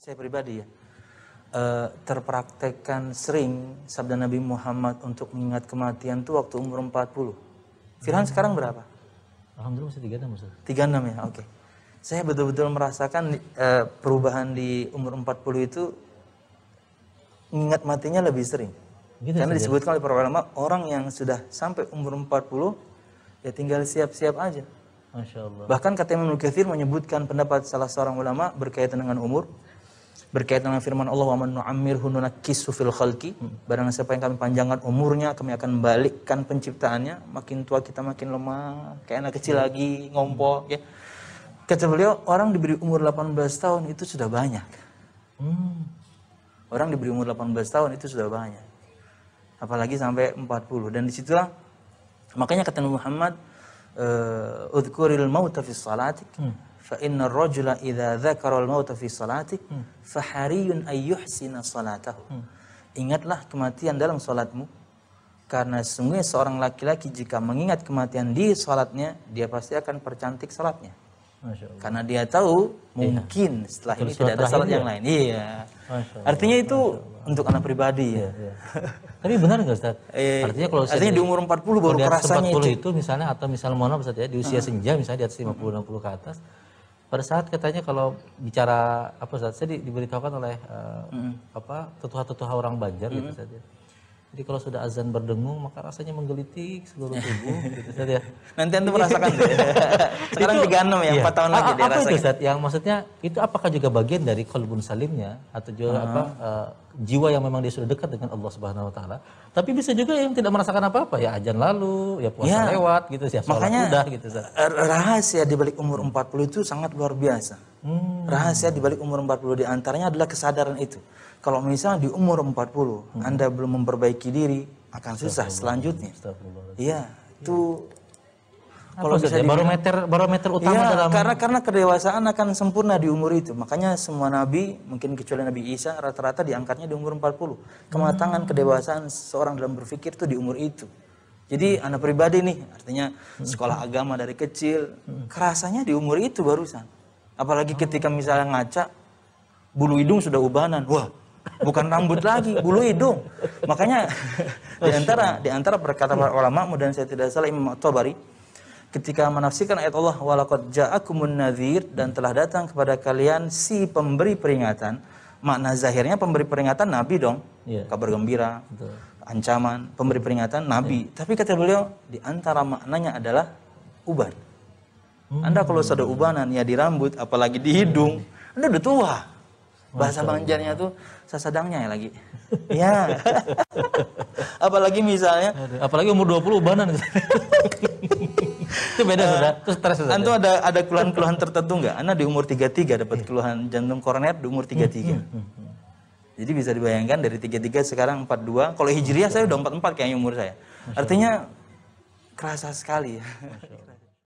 Saya pribadi ya, eh, terpraktekkan sering sabda Nabi Muhammad untuk mengingat kematian itu waktu umur 40. Firhan hmm. sekarang berapa? Alhamdulillah masih 36 Ustaz. 36 ya, oke. Okay. Saya betul-betul merasakan uh, perubahan di umur 40 itu mengingat matinya lebih sering. Gitu, ya, Karena ya? disebutkan oleh para ulama, orang yang sudah sampai umur 40, ya tinggal siap-siap aja. Masya Allah. Bahkan kata Imam Kathir menyebutkan pendapat salah seorang ulama berkaitan dengan umur, berkaitan dengan firman Allah wa man nu'ammirhu nunakkisu fil khalqi barang siapa yang kami panjangkan umurnya kami akan balikkan penciptaannya makin tua kita makin lemah kayak anak kecil hmm. lagi ngompol ya kata beliau orang diberi umur 18 tahun itu sudah banyak hmm. orang diberi umur 18 tahun itu sudah banyak apalagi sampai 40 dan disitulah makanya kata Muhammad eh, udhkuril mauta fis salatik hmm fa inna rajula idza dzakara al-mauta fi salati hmm. fa hariyun salatahu. Hmm. Ingatlah kematian dalam salatmu karena sungguh seorang laki-laki jika mengingat kematian di salatnya dia pasti akan percantik salatnya. Karena dia tahu iya. mungkin iya. setelah Terus ini tidak ada salat yang ya? lain. Iya. Artinya itu untuk anak pribadi ya. Iya, iya. Tapi benar nggak Ustaz? Iya, Artinya kalau usia Artinya di umur 40 baru kerasanya itu. itu misalnya atau misalnya mohon Ustaz ya di usia uh hmm. -huh. senja misalnya di atas 50 60 ke atas pada saat katanya kalau bicara apa saja diberitahukan oleh uh, mm -hmm. apa tetua-tetua orang Banjar mm -hmm. gitu saja jadi kalau sudah azan berdengung maka rasanya menggelitik seluruh tubuh gitu Ustaz ya. Nanti Anda merasakan deh. Ya. Sekarang itu, 36 ya, iya. 4 tahun A ah, lagi dia apa rasanya. Itu, Ustaz? Yang maksudnya itu apakah juga bagian dari kolbun salimnya atau juga uh ah. -huh. apa uh, jiwa yang memang dia sudah dekat dengan Allah Subhanahu wa taala. Tapi bisa juga yang tidak merasakan apa-apa ya azan lalu, ya puasa ya. lewat gitu ya sih. Makanya udah gitu Ustaz. Eh, rahasia di balik umur 40 itu sangat luar biasa. Hmm. Rahasia di balik umur 40 di antaranya adalah kesadaran itu. Kalau misalnya di umur 40 hmm. Anda belum memperbaiki diri, akan susah selanjutnya. Iya, itu ya. kalau bisa barometer barometer utama ya, dalam karena karena kedewasaan akan sempurna di umur itu. Makanya semua nabi, mungkin kecuali Nabi Isa, rata-rata diangkatnya di umur 40. Kematangan hmm. kedewasaan seorang dalam berpikir itu di umur itu. Jadi hmm. anak pribadi nih, artinya hmm. sekolah agama dari kecil, hmm. kerasanya di umur itu barusan Apalagi ketika misalnya ngaca, bulu hidung sudah ubanan. Wah, bukan rambut lagi, bulu hidung. Makanya di antara di antara perkataan para ulama, kemudian saya tidak salah Imam at ketika menafsirkan ayat Allah walakot ja'akumun nadhir dan telah datang kepada kalian si pemberi peringatan, makna zahirnya pemberi peringatan nabi dong. Yeah. Kabar gembira. Betul. Ancaman, pemberi peringatan nabi. Yeah. Tapi kata beliau di antara maknanya adalah uban. Anda kalau sudah oh. ubanan ya di rambut, apalagi di hidung, hmm. Anda udah tua. Bahasa Banjarnya tuh sasadangnya ya lagi. Ya. apalagi misalnya. Apalagi umur 20 ubanan. itu beda uh, eh, sudah itu stres sudah antum ada ada keluhan-keluhan tertentu nggak anda di umur 33 dapat keluhan jantung koroner di umur 33 hmm, hmm, hmm, jadi bisa dibayangkan dari 33 sekarang 42 kalau hijriah saya udah 44 kayaknya umur saya artinya kerasa sekali ya